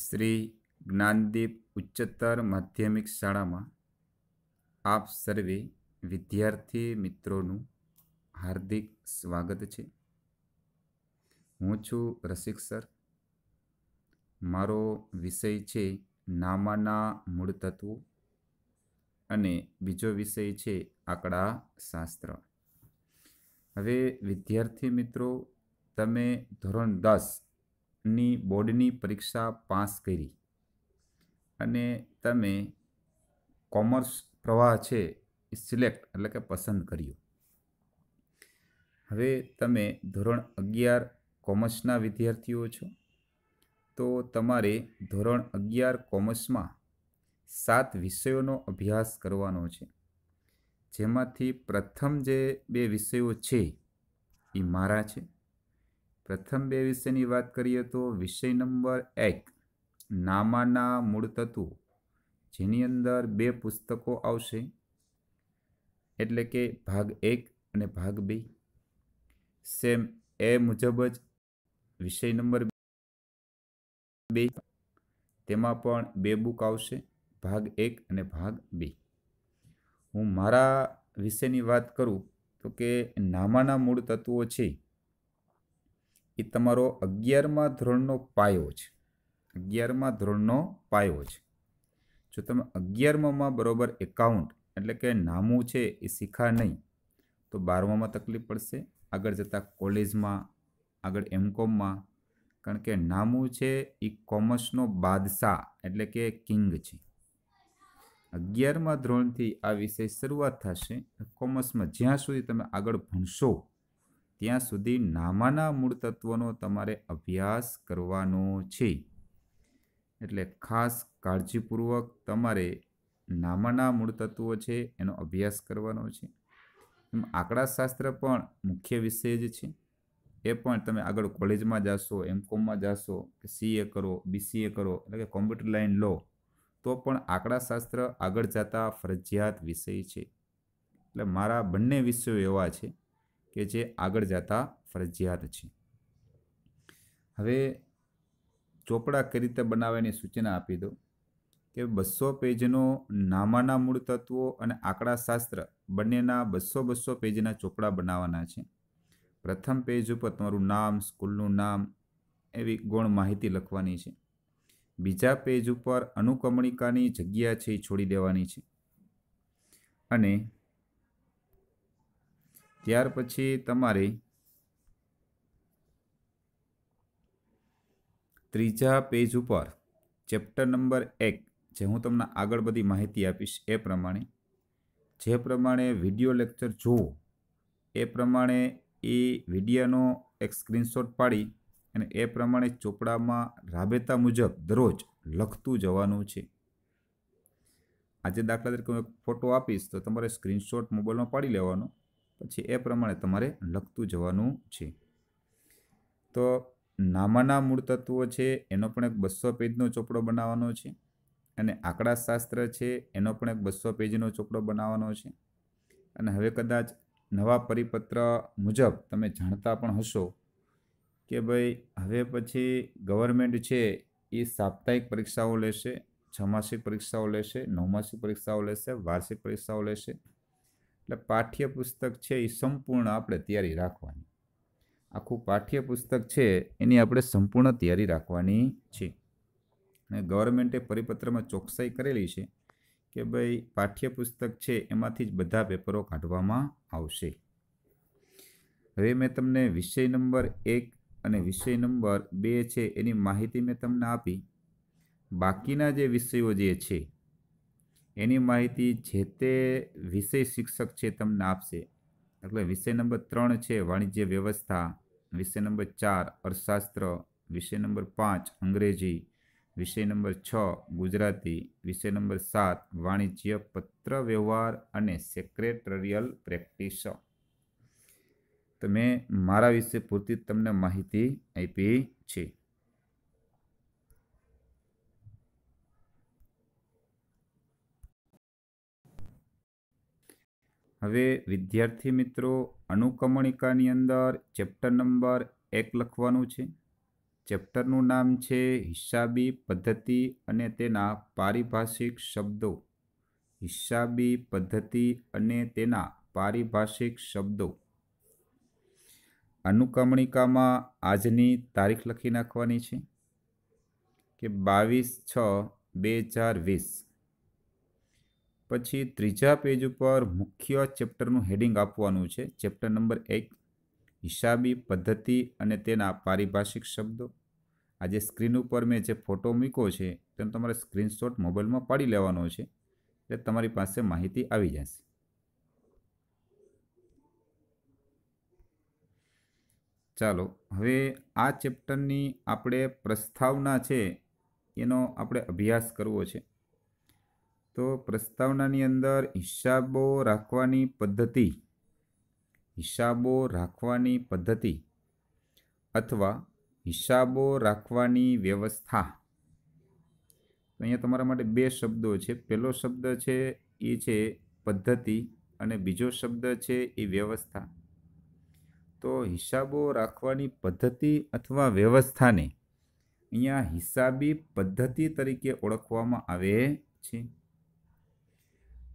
શ્રી જ્ઞાનદીપ ઉચ્ચતર માધ્યમિક શાળામાં આપ સર્વે વિદ્યાર્થી મિત્રોનું હાર્દિક સ્વાગત છે હું છું રસિક સર મારો વિષય છે નામાના મૂળ તત્વો અને બીજો વિષય છે આંકડા શાસ્ત્ર હવે વિદ્યાર્થી મિત્રો તમે ધોરણ દસ ની બોર્ડની પરીક્ષા પાસ કરી અને તમે કોમર્સ પ્રવાહ છે એ સિલેક્ટ એટલે કે પસંદ કર્યો હવે તમે ધોરણ અગિયાર કોમર્સના વિદ્યાર્થીઓ છો તો તમારે ધોરણ અગિયાર કોમર્સમાં સાત વિષયોનો અભ્યાસ કરવાનો છે જેમાંથી પ્રથમ જે બે વિષયો છે એ મારા છે પ્રથમ બે વિષયની વાત કરીએ તો વિષય નંબર એક નામાના મૂળ તત્વો જેની અંદર બે પુસ્તકો આવશે એટલે કે ભાગ એક અને ભાગ બે સેમ એ મુજબ જ વિષય નંબર બે તેમાં પણ બે બુક આવશે ભાગ એક અને ભાગ બે હું મારા વિષયની વાત કરું તો કે નામાના મૂળ તત્વો છે એ તમારો અગિયારમા ધોરણનો પાયો છે અગિયારમા ધોરણનો પાયો છે જો તમે અગિયારમામાં બરાબર એકાઉન્ટ એટલે કે નામું છે એ શીખા નહીં તો બારમામાં તકલીફ પડશે આગળ જતાં કોલેજમાં આગળ એમકોમમાં કારણ કે નામું છે એ કોમર્સનો બાદશાહ એટલે કે કિંગ છે અગિયારમા ધોરણથી આ વિષય શરૂઆત થશે કોમર્સમાં જ્યાં સુધી તમે આગળ ભણશો ત્યાં સુધી નામાના મૂળ તત્વોનો તમારે અભ્યાસ કરવાનો છે એટલે ખાસ કાળજીપૂર્વક તમારે નામાના મૂળ તત્વો છે એનો અભ્યાસ કરવાનો છે એમ આંકડાશાસ્ત્ર પણ મુખ્ય વિષય જ છે એ પણ તમે આગળ કોલેજમાં જાશો એમ કોમમાં જાશો કે સીએ કરો બીસીએ કરો એટલે કે કોમ્પ્યુટર લાઇન લો તો પણ આંકડાશાસ્ત્ર આગળ જતા ફરજિયાત વિષય છે એટલે મારા બંને વિષયો એવા છે કે જે આગળ જતા ફરજિયાત છે હવે ચોપડા કઈ રીતે બનાવવાની સૂચના આપી દો કે બસો પેજનો નામાના મૂળ તત્વો અને આંકડાશાસ્ત્ર બંનેના બસો બસો પેજના ચોપડા બનાવવાના છે પ્રથમ પેજ ઉપર તમારું નામ સ્કૂલનું નામ એવી ગૌણ માહિતી લખવાની છે બીજા પેજ ઉપર અનુકમણિકાની જગ્યા છે એ છોડી દેવાની છે અને ત્યાર પછી તમારી ત્રીજા પેજ ઉપર ચેપ્ટર નંબર એક જે હું તમને આગળ બધી માહિતી આપીશ એ પ્રમાણે જે પ્રમાણે વિડીયો લેક્ચર જુઓ એ પ્રમાણે એ વિડીયોનો એક સ્ક્રીનશોટ પાડી અને એ પ્રમાણે ચોપડામાં રાબેતા મુજબ દરરોજ લખતું જવાનું છે આજે દાખલા તરીકે હું એક ફોટો આપીશ તો તમારે સ્ક્રીનશોટ મોબાઈલમાં પાડી લેવાનો પછી એ પ્રમાણે તમારે લખતું જવાનું છે તો નામાના મૂળ તત્વો છે એનો પણ એક બસો પેજનો ચોપડો બનાવવાનો છે અને આંકડાશાસ્ત્ર છે એનો પણ એક બસો પેજનો ચોપડો બનાવવાનો છે અને હવે કદાચ નવા પરિપત્ર મુજબ તમે જાણતા પણ હશો કે ભાઈ હવે પછી ગવર્મેન્ટ છે એ સાપ્તાહિક પરીક્ષાઓ લેશે છમાસિક પરીક્ષાઓ લેશે નવમાસિક પરીક્ષાઓ લેશે વાર્ષિક પરીક્ષાઓ લેશે એટલે પાઠ્યપુસ્તક છે એ સંપૂર્ણ આપણે તૈયારી રાખવાની આખું પાઠ્યપુસ્તક છે એની આપણે સંપૂર્ણ તૈયારી રાખવાની છે અને ગવર્મેન્ટે પરિપત્રમાં ચોકસાઈ કરેલી છે કે ભાઈ પાઠ્યપુસ્તક છે એમાંથી જ બધા પેપરો કાઢવામાં આવશે હવે મેં તમને વિષય નંબર એક અને વિષય નંબર બે છે એની માહિતી મેં તમને આપી બાકીના જે વિષયો જે છે એની માહિતી જે તે વિષય શિક્ષક છે તમને આપશે એટલે વિષય નંબર ત્રણ છે વાણિજ્ય વ્યવસ્થા વિષય નંબર ચાર અર્થશાસ્ત્ર વિષય નંબર પાંચ અંગ્રેજી વિષય નંબર છ ગુજરાતી વિષય નંબર સાત વાણિજ્ય પત્ર વ્યવહાર અને સેક્રેટરિયલ પ્રેક્ટિસ તો મેં મારા વિશે પૂરતી તમને માહિતી આપી છે હવે વિદ્યાર્થી મિત્રો અનુકમણિકાની અંદર ચેપ્ટર નંબર એક લખવાનું છે ચેપ્ટરનું નામ છે હિસાબી પદ્ધતિ અને તેના પારિભાષિક શબ્દો હિસાબી પદ્ધતિ અને તેના પારિભાષિક શબ્દો અનુકમણિકામાં આજની તારીખ લખી નાખવાની છે કે બાવીસ છ બે હજાર વીસ પછી ત્રીજા પેજ ઉપર મુખ્ય ચેપ્ટરનું હેડિંગ આપવાનું છે ચેપ્ટર નંબર એક હિસાબી પદ્ધતિ અને તેના પારિભાષિક શબ્દો આજે સ્ક્રીન ઉપર મેં જે ફોટો મૂક્યો છે તેનો તમારે સ્ક્રીનશોટ મોબાઈલમાં પાડી લેવાનો છે એટલે તમારી પાસે માહિતી આવી જશે ચાલો હવે આ ચેપ્ટરની આપણે પ્રસ્તાવના છે એનો આપણે અભ્યાસ કરવો છે તો પ્રસ્તાવનાની અંદર હિસાબો રાખવાની પદ્ધતિ હિસાબો રાખવાની પદ્ધતિ અથવા હિસાબો રાખવાની વ્યવસ્થા અહીંયા તમારા માટે બે શબ્દો છે પહેલો શબ્દ છે એ છે પદ્ધતિ અને બીજો શબ્દ છે એ વ્યવસ્થા તો હિસાબો રાખવાની પદ્ધતિ અથવા વ્યવસ્થાને અહીંયા હિસાબી પદ્ધતિ તરીકે ઓળખવામાં આવે છે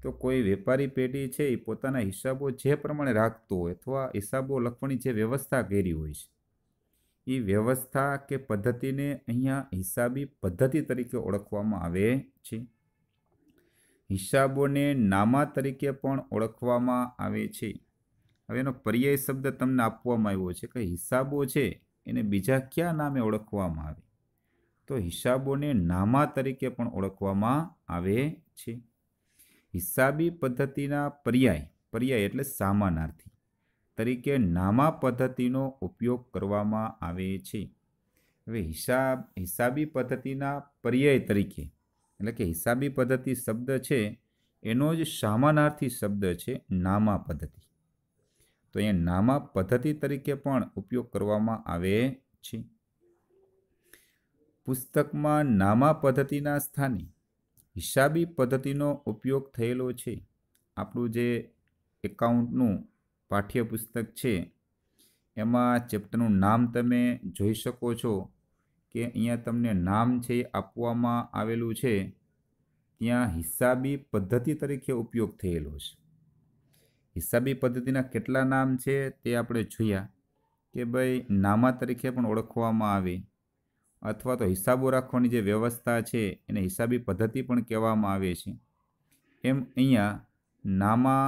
તો કોઈ વેપારી પેઢી છે એ પોતાના હિસાબો જે પ્રમાણે રાખતો હોય અથવા હિસાબો લખવાની જે વ્યવસ્થા કરી હોય છે એ વ્યવસ્થા કે પદ્ધતિને અહીંયા હિસાબી પદ્ધતિ તરીકે ઓળખવામાં આવે છે હિસાબોને નામા તરીકે પણ ઓળખવામાં આવે છે હવે એનો પર્યાય શબ્દ તમને આપવામાં આવ્યો છે કે હિસાબો છે એને બીજા ક્યાં નામે ઓળખવામાં આવે તો હિસાબોને નામા તરીકે પણ ઓળખવામાં આવે છે હિસાબી પદ્ધતિના પર્યાય પર્યાય એટલે સામાનાર્થી તરીકે નામા પદ્ધતિનો ઉપયોગ કરવામાં આવે છે હવે હિસાબ હિસાબી પદ્ધતિના પર્યાય તરીકે એટલે કે હિસાબી પદ્ધતિ શબ્દ છે એનો જ સામાનાર્થી શબ્દ છે નામા પદ્ધતિ તો અહીંયા નામા પદ્ધતિ તરીકે પણ ઉપયોગ કરવામાં આવે છે પુસ્તકમાં નામા પદ્ધતિના સ્થાને હિસાબી પદ્ધતિનો ઉપયોગ થયેલો છે આપણું જે એકાઉન્ટનું પાઠ્યપુસ્તક છે એમાં ચેપ્ટરનું નામ તમે જોઈ શકો છો કે અહીંયા તમને નામ છે આપવામાં આવેલું છે ત્યાં હિસાબી પદ્ધતિ તરીકે ઉપયોગ થયેલો છે હિસાબી પદ્ધતિના કેટલા નામ છે તે આપણે જોયા કે ભાઈ નામા તરીકે પણ ઓળખવામાં આવે અથવા તો હિસાબો રાખવાની જે વ્યવસ્થા છે એને હિસાબી પદ્ધતિ પણ કહેવામાં આવે છે એમ અહીંયા નામા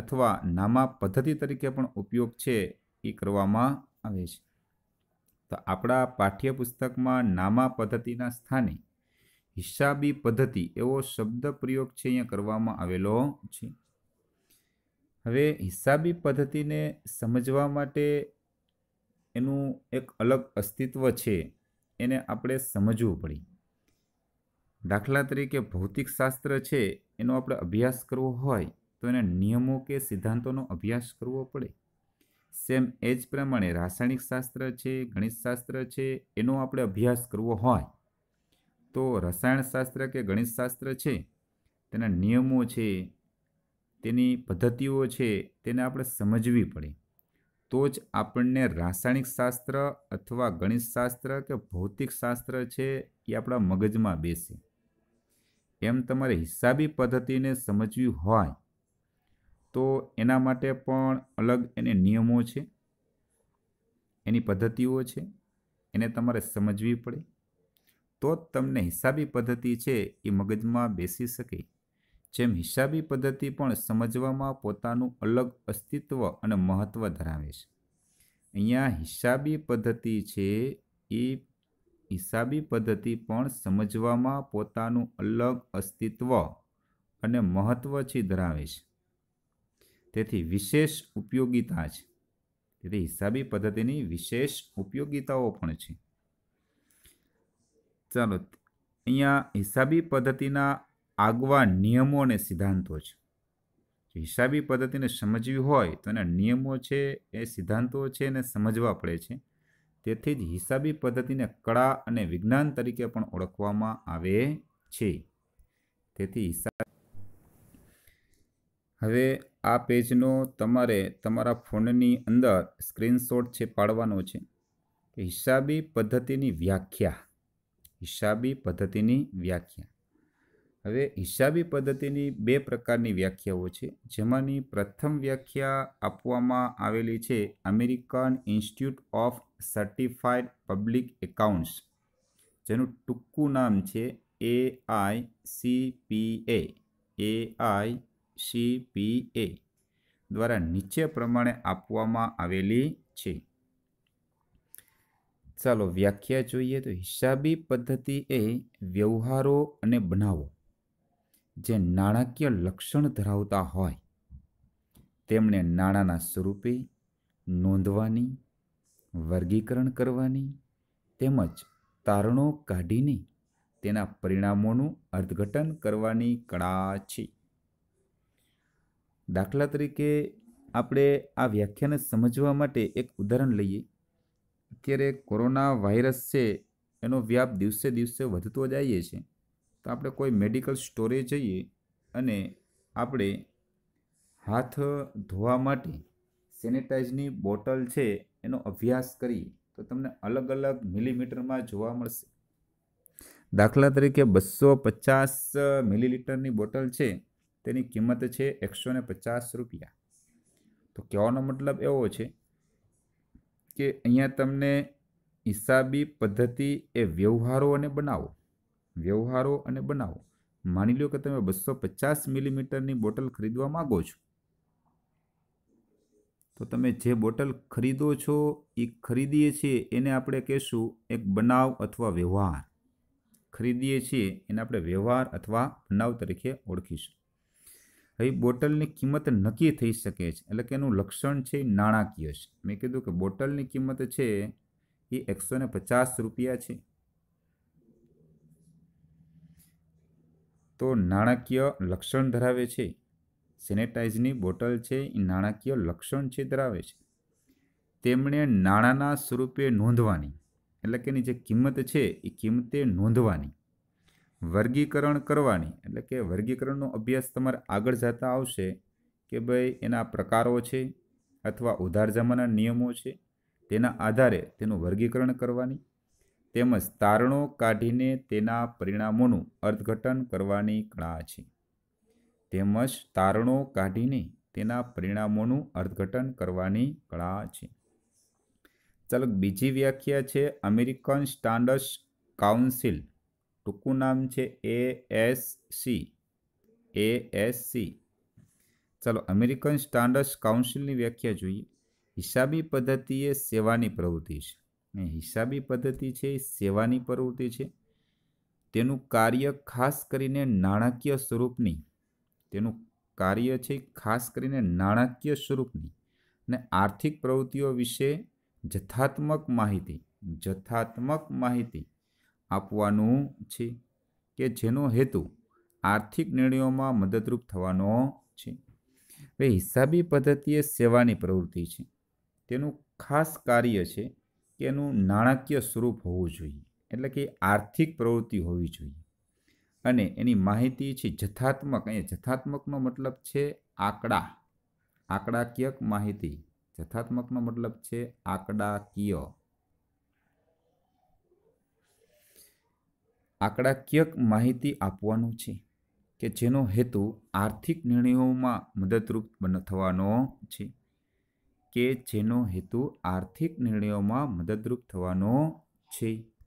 અથવા નામા પદ્ધતિ તરીકે પણ ઉપયોગ છે એ કરવામાં આવે છે તો આપણા પાઠ્યપુસ્તકમાં નામા પદ્ધતિના સ્થાને હિસાબી પદ્ધતિ એવો શબ્દ પ્રયોગ છે અહીંયા કરવામાં આવેલો છે હવે હિસાબી પદ્ધતિને સમજવા માટે એનું એક અલગ અસ્તિત્વ છે એને આપણે સમજવું પડી દાખલા તરીકે ભૌતિક શાસ્ત્ર છે એનો આપણે અભ્યાસ કરવો હોય તો એને નિયમો કે સિદ્ધાંતોનો અભ્યાસ કરવો પડે સેમ એ જ પ્રમાણે રાસાયણિક શાસ્ત્ર છે ગણિતશાસ્ત્ર છે એનો આપણે અભ્યાસ કરવો હોય તો રસાયણશાસ્ત્ર કે ગણિતશાસ્ત્ર છે તેના નિયમો છે તેની પદ્ધતિઓ છે તેને આપણે સમજવી પડે તો જ આપણને રાસાયણિક શાસ્ત્ર અથવા ગણિતશાસ્ત્ર કે ભૌતિક શાસ્ત્ર છે એ આપણા મગજમાં બેસે એમ તમારે હિસાબી પદ્ધતિને સમજવી હોય તો એના માટે પણ અલગ એને નિયમો છે એની પદ્ધતિઓ છે એને તમારે સમજવી પડે તો જ તમને હિસાબી પદ્ધતિ છે એ મગજમાં બેસી શકે જેમ હિસાબી પદ્ધતિ પણ સમજવામાં પોતાનું અલગ અસ્તિત્વ અને મહત્ત્વ ધરાવે છે અહીંયા હિસાબી પદ્ધતિ છે એ હિસાબી પદ્ધતિ પણ સમજવામાં પોતાનું અલગ અસ્તિત્વ અને મહત્ત્વ છે ધરાવે છે તેથી વિશેષ ઉપયોગિતા છે તેથી હિસાબી પદ્ધતિની વિશેષ ઉપયોગિતાઓ પણ છે ચાલો અહીંયા હિસાબી પદ્ધતિના આગવા નિયમો અને સિદ્ધાંતો છે જો હિસાબી પદ્ધતિને સમજવી હોય તો એના નિયમો છે એ સિદ્ધાંતો છે એને સમજવા પડે છે તેથી જ હિસાબી પદ્ધતિને કળા અને વિજ્ઞાન તરીકે પણ ઓળખવામાં આવે છે તેથી હિસાબ હવે આ પેજનો તમારે તમારા ફોનની અંદર સ્ક્રીનશોટ છે પાડવાનો છે હિસાબી પદ્ધતિની વ્યાખ્યા હિસાબી પદ્ધતિની વ્યાખ્યા હવે હિસાબી પદ્ધતિની બે પ્રકારની વ્યાખ્યાઓ છે જેમાંની પ્રથમ વ્યાખ્યા આપવામાં આવેલી છે American institute of certified public accounts જેનું ટૂંકું નામ છે એ I C P A A I C P એ દ્વારા નીચે પ્રમાણે આપવામાં આવેલી છે ચાલો વ્યાખ્યા જોઈએ તો હિસાબી પદ્ધતિ એ વ્યવહારો અને બનાવો જે નાણાકીય લક્ષણ ધરાવતા હોય તેમણે નાણાંના સ્વરૂપે નોંધવાની વર્ગીકરણ કરવાની તેમજ તારણો કાઢીને તેના પરિણામોનું અર્થઘટન કરવાની કળા છે દાખલા તરીકે આપણે આ વ્યાખ્યાને સમજવા માટે એક ઉદાહરણ લઈએ અત્યારે કોરોના વાયરસ છે એનો વ્યાપ દિવસે દિવસે વધતો જાય છે આપણે કોઈ મેડિકલ સ્ટોરે જઈએ અને આપણે હાથ ધોવા માટે સેનિટાઈઝની બોટલ છે એનો અભ્યાસ કરીએ તો તમને અલગ અલગ મિલીમીટરમાં જોવા મળશે દાખલા તરીકે બસો પચાસ મિલીલીટરની બોટલ છે તેની કિંમત છે એકસો ને પચાસ રૂપિયા તો કહેવાનો મતલબ એવો છે કે અહીંયા તમને હિસાબી પદ્ધતિ એ વ્યવહારો અને બનાવો વ્યવહારો અને બનાવો માની લો કે તમે બસો પચાસ મિલીમીટરની બોટલ ખરીદવા માગો છો તો તમે જે બોટલ ખરીદો છો એ ખરીદીએ છીએ એને આપણે કહેશું એક બનાવ અથવા વ્યવહાર ખરીદીએ છીએ એને આપણે વ્યવહાર અથવા બનાવ તરીકે ઓળખીશું હવે બોટલની કિંમત નક્કી થઈ શકે છે એટલે કે એનું લક્ષણ છે નાણાકીય છે મેં કીધું કે બોટલની કિંમત છે એ એકસો પચાસ રૂપિયા છે તો નાણાકીય લક્ષણ ધરાવે છે સેનેટાઇઝની બોટલ છે એ નાણાકીય લક્ષણ છે ધરાવે છે તેમણે નાણાંના સ્વરૂપે નોંધવાની એટલે કે એની જે કિંમત છે એ કિંમતે નોંધવાની વર્ગીકરણ કરવાની એટલે કે વર્ગીકરણનો અભ્યાસ તમારે આગળ જતા આવશે કે ભાઈ એના પ્રકારો છે અથવા ઉધાર જમાના નિયમો છે તેના આધારે તેનું વર્ગીકરણ કરવાની તેમજ તારણો કાઢીને તેના પરિણામોનું અર્થઘટન કરવાની કળા છે તેમજ તારણો કાઢીને તેના પરિણામોનું અર્થઘટન કરવાની કળા છે ચાલો બીજી વ્યાખ્યા છે અમેરિકન સ્ટાન્ડર્ડ કાઉન્સિલ ટૂંકું નામ છે A S C A S C ચાલો અમેરિકન સ્ટાન્ડર્સ કાઉન્સિલની વ્યાખ્યા જોઈએ હિસાબી પદ્ધતિ એ સેવાની પ્રવૃત્તિ છે અને હિસાબી પદ્ધતિ છે એ સેવાની પ્રવૃત્તિ છે તેનું કાર્ય ખાસ કરીને નાણાકીય સ્વરૂપની તેનું કાર્ય છે ખાસ કરીને નાણાકીય સ્વરૂપની અને આર્થિક પ્રવૃત્તિઓ વિશે જથ્થાત્મક માહિતી જથ્થાત્મક માહિતી આપવાનું છે કે જેનો હેતુ આર્થિક નિર્ણયોમાં મદદરૂપ થવાનો છે હવે હિસાબી પદ્ધતિ એ સેવાની પ્રવૃત્તિ છે તેનું ખાસ કાર્ય છે કે એનું નાણાકીય સ્વરૂપ હોવું જોઈએ એટલે કે આર્થિક પ્રવૃત્તિ હોવી જોઈએ અને એની માહિતી છે જથાત્મક અહીંયા જથાત્મકનો મતલબ છે આંકડા આંકડાકીય માહિતી જથાત્મકનો મતલબ છે આંકડાકીય આંકડાકીય માહિતી આપવાનું છે કે જેનો હેતુ આર્થિક નિર્ણયોમાં મદદરૂપ થવાનો છે કે જેનો હેતુ આર્થિક નિર્ણયોમાં મદદરૂપ થવાનો છે